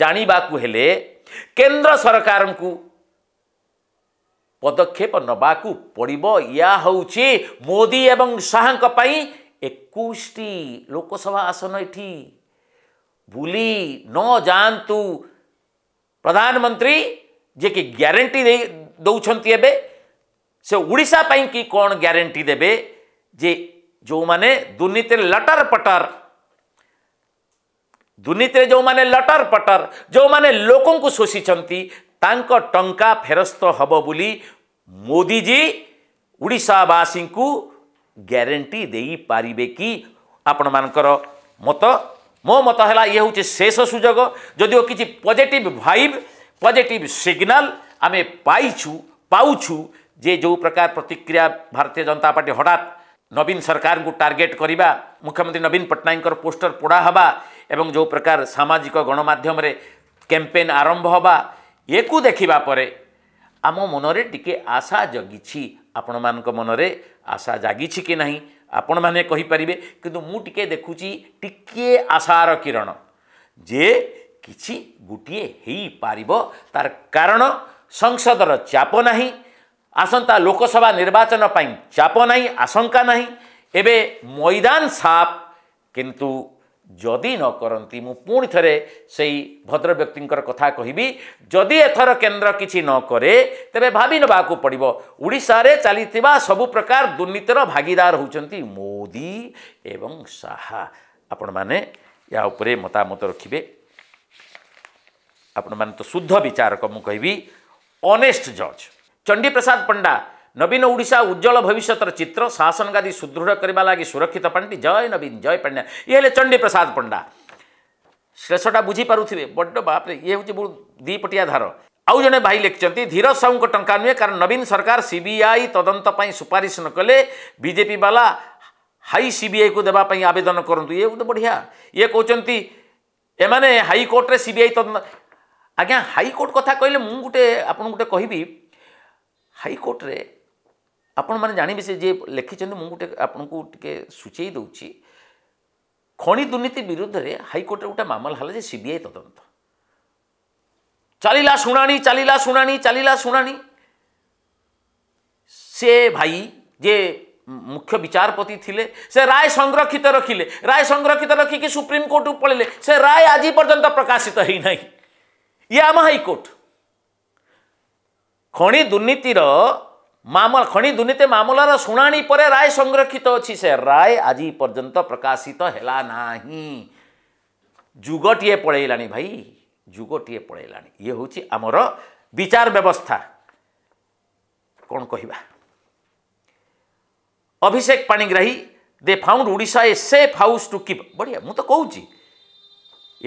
ଜାଣିବାକୁ ହେଲେ केन्द्र सरकार को पदक्षेप नाक पड़ या हूँ मोदी एवं शाह एक लोकसभा आसन बुली न जातु प्रधानमंत्री जे कि ग्यारंटी दौंती एवं से ओडापी कौन ग्यारंटी देवे जे जो मैंने दुर्नीति लटर पटर ଦୁର୍ନୀତିରେ ଯେଉଁମାନେ ଲଟର ପଟର ଯେଉଁମାନେ ଲୋକଙ୍କୁ ଶୋଷିଛନ୍ତି ତାଙ୍କ ଟଙ୍କା ଫେରସ୍ତ ହେବ ବୋଲି ମୋଦିଜୀ ଓଡ଼ିଶାବାସୀଙ୍କୁ ଗ୍ୟାରେଣ୍ଟି ଦେଇପାରିବେ କି ଆପଣମାନଙ୍କର ମତ ମୋ ମତ ହେଲା ଇଏ ହେଉଛି ଶେଷ ସୁଯୋଗ ଯଦିଓ କିଛି ପଜିଟିଭ୍ ଭାଇବ୍ ପଜିଟିଭ୍ ସିଗ୍ନାଲ୍ ଆମେ ପାଇଛୁ ପାଉଛୁ ଯେ ଯେଉଁ ପ୍ରକାର ପ୍ରତିକ୍ରିୟା ଭାରତୀୟ ଜନତା ପାର୍ଟି ହଠାତ୍ ନବୀନ ସରକାରଙ୍କୁ ଟାର୍ଗେଟ୍ କରିବା ମୁଖ୍ୟମନ୍ତ୍ରୀ ନବୀନ ପଟ୍ଟନାୟକଙ୍କର ପୋଷ୍ଟର ପୋଡ଼ା ହେବା ଏବଂ ଯେଉଁ ପ୍ରକାର ସାମାଜିକ ଗଣମାଧ୍ୟମରେ କ୍ୟାମ୍ପେନ୍ ଆରମ୍ଭ ହେବା ୟେକୁ ଦେଖିବା ପରେ ଆମ ମନରେ ଟିକେ ଆଶା ଜଗିଛି ଆପଣମାନଙ୍କ ମନରେ ଆଶା ଜାଗିଛି କି ନାହିଁ ଆପଣମାନେ କହିପାରିବେ କିନ୍ତୁ ମୁଁ ଟିକେ ଦେଖୁଛି ଟିକିଏ ଆଶାର କିରଣ ଯେ କିଛି ଗୋଟିଏ ହେଇପାରିବ ତାର କାରଣ ସଂସଦର ଚାପ ନାହିଁ ଆସନ୍ତା ଲୋକସଭା ନିର୍ବାଚନ ପାଇଁ ଚାପ ନାହିଁ ଆଶଙ୍କା ନାହିଁ ଏବେ ମଇଦାନ ସାଫ କିନ୍ତୁ ଯଦି ନ କରନ୍ତି ମୁଁ ପୁଣି ଥରେ ସେଇ ଭଦ୍ର ବ୍ୟକ୍ତିଙ୍କର କଥା କହିବି ଯଦି ଏଥର କେନ୍ଦ୍ର କିଛି ନ କରେ ତେବେ ଭାବି ନେବାକୁ ପଡ଼ିବ ଓଡ଼ିଶାରେ ଚାଲିଥିବା ସବୁ ପ୍ରକାର ଦୁର୍ନୀତିର ଭାଗିଦାର ହେଉଛନ୍ତି ମୋଦି ଏବଂ ଶାହା ଆପଣମାନେ ଏହା ଉପରେ ମତାମତ ରଖିବେ ଆପଣମାନେ ତ ଶୁଦ୍ଧ ବିଚାରକ ମୁଁ କହିବି ଅନେଷ୍ଟ ଜଜ୍ ଚଣ୍ଡୀପ୍ରସାଦ ପଣ୍ଡା नवीन ओडा उज्जवल भविष्य चित्र शासन गादी सुदृढ लगे सुरक्षित पांडी जय नवीन जय पांड्या ये चंडी प्रसाद पंडा श्लेषटा बुझिपारुथ्यो बड़ बाप्रे ये हूँ बहुत दीपटिया धार आउ जने भाई धीर धीरज को टंका नुहे कारण नवीन सरकार सीबीआई तदंत सुपारिश नक बीजेपी बाला हाई सीबीआई को देवा आवेदन करूँ ये गोटे बढ़िया ये कहते एम हाइकोर्टे सीबीआई तदन आज्ञा हाइकोर्ट कथा कहले मुझे गोटे आपन गोटे कहबी हाइकोर्टे ଆପଣମାନେ ଜାଣିବେ ସେ ଯିଏ ଲେଖିଛନ୍ତି ମୁଁ ଗୋଟେ ଆପଣଙ୍କୁ ଟିକେ ସୂଚାଇ ଦେଉଛି ଖଣି ଦୁର୍ନୀତି ବିରୁଦ୍ଧରେ ହାଇକୋର୍ଟରେ ଗୋଟେ ମାମଲା ହେଲା ଯେ ସିବିଆଇ ତଦନ୍ତ ଚାଲିଲା ଶୁଣାଣି ଚାଲିଲା ଶୁଣାଣି ଚାଲିଲା ଶୁଣାଣି ସେ ଭାଇ ଯେ ମୁଖ୍ୟ ବିଚାରପତି ଥିଲେ ସେ ରାୟ ସଂରକ୍ଷିତ ରଖିଲେ ରାୟ ସଂରକ୍ଷିତ ରଖିକି ସୁପ୍ରିମକୋର୍ଟକୁ ପଳେଇଲେ ସେ ରାୟ ଆଜି ପର୍ଯ୍ୟନ୍ତ ପ୍ରକାଶିତ ହେଇନାହିଁ ଇଏ ଆମ ହାଇକୋର୍ଟ ଖଣି ଦୁର୍ନୀତିର ମାମଲା ଖଣି ଦୁର୍ନୀତି ମାମଲାର ଶୁଣାଣି ପରେ ରାୟ ସଂରକ୍ଷିତ ଅଛି ସେ ରାୟ ଆଜି ପର୍ଯ୍ୟନ୍ତ ପ୍ରକାଶିତ ହେଲା ନାହିଁ ଯୁଗଟିଏ ପଳେଇଲାଣି ଭାଇ ଯୁଗଟିଏ ପଳେଇଲାଣି ଇଏ ହେଉଛି ଆମର ବିଚାର ବ୍ୟବସ୍ଥା କ'ଣ କହିବା Abhishek Panigrahi they found Odisha a safe house to keep ବଢ଼ିଆ ମୁଁ ତ କହୁଛି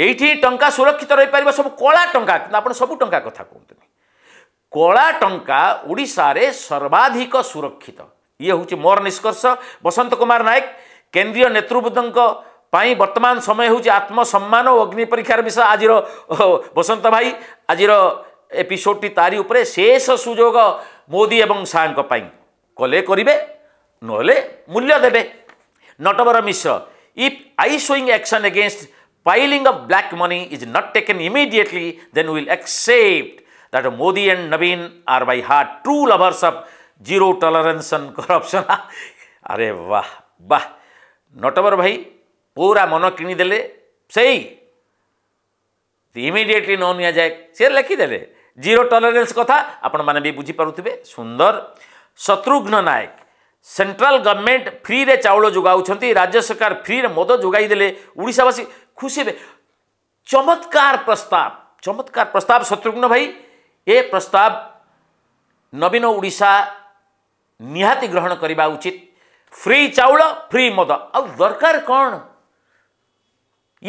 ଏଇଠି ଟଙ୍କା ସୁରକ୍ଷିତ ରହିପାରିବ ସବୁ କଳା ଟଙ୍କା କିନ୍ତୁ ଆପଣ ସବୁ ଟଙ୍କା କଥା କୁହନ୍ତୁନି କଳା ଟଙ୍କା ଓଡ଼ିଶାରେ ସର୍ବାଧିକ ସୁରକ୍ଷିତ ଇଏ ହେଉଛି ମୋର ନିଷ୍କର୍ଷ ବସନ୍ତ କୁମାର ନାୟକ କେନ୍ଦ୍ରୀୟ ନେତୃବୃନ୍ଦଙ୍କ ପାଇଁ ବର୍ତ୍ତମାନ ସମୟ ହେଉଛି ଆତ୍ମସମ୍ମାନ ଓ ଅଗ୍ନି ପରୀକ୍ଷାର ବିଷୟ ଆଜିର ବସନ୍ତ ଭାଇ ଆଜିର ଏପିସୋଡ଼ଟି ତାରି ଉପରେ ଶେଷ ସୁଯୋଗ ମୋଦି ଏବଂ ଶାହଙ୍କ ପାଇଁ କଲେ କରିବେ ନହେଲେ ମୂଲ୍ୟ ଦେବେ Natabar Mishra if I swing action against piling of black money is not taken immediately then will accept that Modi and Naveen are by heart true lovers of zero tolerance and corruption. अरे वाह वाह नटवर भाई पूरा मन किणीदे से इमिडिएटली न नि जाए सी लिखिदे जीरो टॉलरेंस कथा आपण मैंने भी बुझीपे Sundar Shatrughna Nayak central government free रे चाउल जोगाउंट राज्य सरकार फ्री रे मद जोगाईदे ओडावासी खुशी चमत्कार प्रस्ताव चमत्कार प्रस्ताव शत्रुघ्न भाई ए प्रस्ताव नवीन ओडा निहाती ग्रहण करवा उचित फ्री चाउल फ्री मद आ दरकार कौन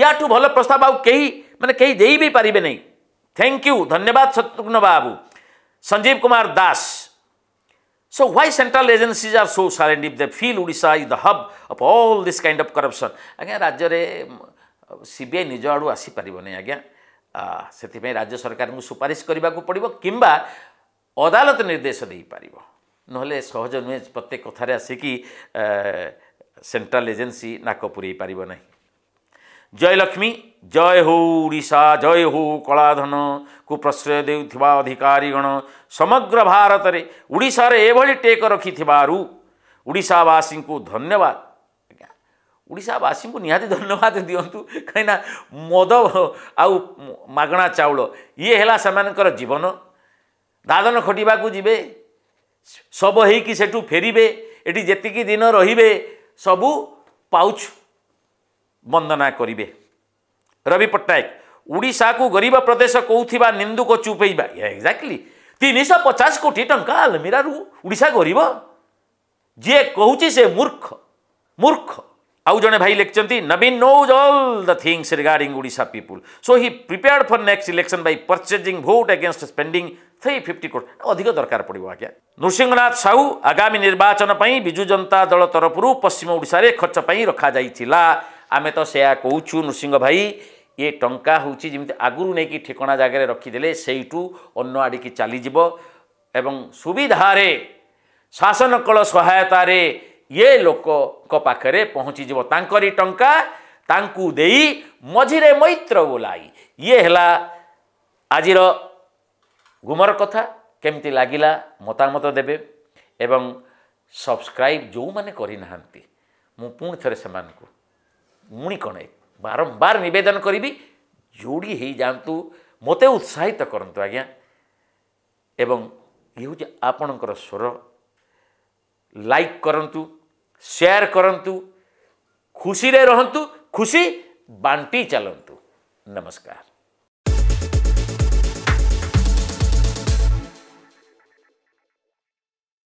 या भल प्रस्ताव आई मैंने कहीं दे भी पारे नहीं थैंक यू धन्यवाद Shatrughna Babu Sanjeev Kumar Das so why central agencies are so silent if the feel Odisha is the hub of all this kind of corruption आज्ञा राज्य में सीबीआई निज आड़ू आसी पार नहीं आज्ञा ସେଥିପାଇଁ ରାଜ୍ୟ ସରକାରଙ୍କୁ ସୁପାରିଶ କରିବାକୁ ପଡ଼ିବ କିମ୍ବା ଅଦାଲତ ନିର୍ଦ୍ଦେଶ ଦେଇପାରିବ ନହେଲେ ସହଜ ନୁହେଁ ପ୍ରତ୍ୟେକ କଥାରେ ଆସିକି ସେଣ୍ଟ୍ରାଲ ଏଜେନ୍ସି ନାକ ପୁରାଇ ପାରିବ ନାହିଁ ଜୟଲକ୍ଷ୍ମୀ ଜୟ ହେଉ ଓଡ଼ିଶା ଜୟ ହେଉ କଳାଧନକୁ ପ୍ରଶ୍ରୟ ଦେଉଥିବା ଅଧିକାରୀଗଣ ସମଗ୍ର ଭାରତରେ ଓଡ଼ିଶାରେ ଏଭଳି ଟେକ ରଖିଥିବାରୁ ଓଡ଼ିଶାବାସୀଙ୍କୁ ଧନ୍ୟବାଦ ଓଡ଼ିଶାବାସୀଙ୍କୁ ନିହାତି ଧନ୍ୟବାଦ ଦିଅନ୍ତୁ କାହିଁକିନା ମଦ ଆଉ ମାଗଣା ଚାଉଳ ଇଏ ହେଲା ସେମାନଙ୍କର ଜୀବନ ଦାଦନ ଖଟିବାକୁ ଯିବେ ଶବ ହେଇକି ସେଠୁ ଫେରିବେ ଏଠି ଯେତିକି ଦିନ ରହିବେ ସବୁ ପାଉଚ୍ ବନ୍ଦନା କରିବେ ରବି ପଟ୍ଟନାୟକ ଓଡ଼ିଶାକୁ ଗରିବ ପ୍ରଦେଶ କହୁଥିବା ନିନ୍ଦୁକ ଚୁପେଇବା ଏକ୍ଜାକ୍ଟଲି ତିନିଶହ ପଚାଶ କୋଟି ଟଙ୍କା ଆଲମିରାରୁ ଓଡ଼ିଶା ଗରିବ ଯିଏ କହୁଛି ସେ ମୂର୍ଖ ମୂର୍ଖ ଆଉ ଜଣେ ଭାଇ ଲେଖିଛନ୍ତି ନବୀନ knows all the things regarding Odisha people so he prepared for next election by purchasing vote against spending three fifty crore ଅଧିକ ଦରକାର ପଡ଼ିବ ଆଜ୍ଞା ନୃସିଂହନାଥ ସାହୁ ଆଗାମୀ ନିର୍ବାଚନ ପାଇଁ ବିଜୁ ଜନତା ଦଳ ତରଫରୁ ପଶ୍ଚିମ ଓଡ଼ିଶାରେ ଖର୍ଚ୍ଚ ପାଇଁ ରଖାଯାଇଥିଲା ଆମେ ତ ସେୟା କହୁଛୁ ନୃସିଂହ ଭାଇ ଇଏ ଟଙ୍କା ହେଉଛି ଯେମିତି ଆଗରୁ ନେଇକି ଠିକଣା ଜାଗାରେ ରଖିଦେଲେ ସେଇଠୁ ଅନ୍ୟ ଆଡ଼ିକି ଚାଲିଯିବ ଏବଂ ସୁବିଧାରେ ଶାସନକଳ ସହାୟତାରେ ଇଏ ଲୋକଙ୍କ ପାଖରେ ପହଞ୍ଚିଯିବ ତାଙ୍କରି ଟଙ୍କା ତାଙ୍କୁ ଦେଇ ମଝିରେ ମୈତ୍ର ବୋଲାଇ ଇଏ ହେଲା ଆଜିର ଗୁମର କଥା କେମିତି ଲାଗିଲା ମତାମତ ଦେବେ ଏବଂ ସବସ୍କ୍ରାଇବ୍ ଯେଉଁମାନେ କରିନାହାନ୍ତି ମୁଁ ପୁଣି ଥରେ ସେମାନଙ୍କୁ ପୁଣି କଣ ବାରମ୍ବାର ନିବେଦନ କରିବି ଯୋଡ଼ି ହେଇଯାଆନ୍ତୁ ମୋତେ ଉତ୍ସାହିତ କରନ୍ତୁ ଆଜ୍ଞା ଏବଂ ଇଏ ହେଉଛି ଆପଣଙ୍କର ସ୍ୱର ଲାଇକ୍ କରନ୍ତୁ ସେୟାର କରନ୍ତୁ ଖୁସିରେ ରହନ୍ତୁ ଖୁସି ବାଣ୍ଟି ଚାଲନ୍ତୁ ନମସ୍କାର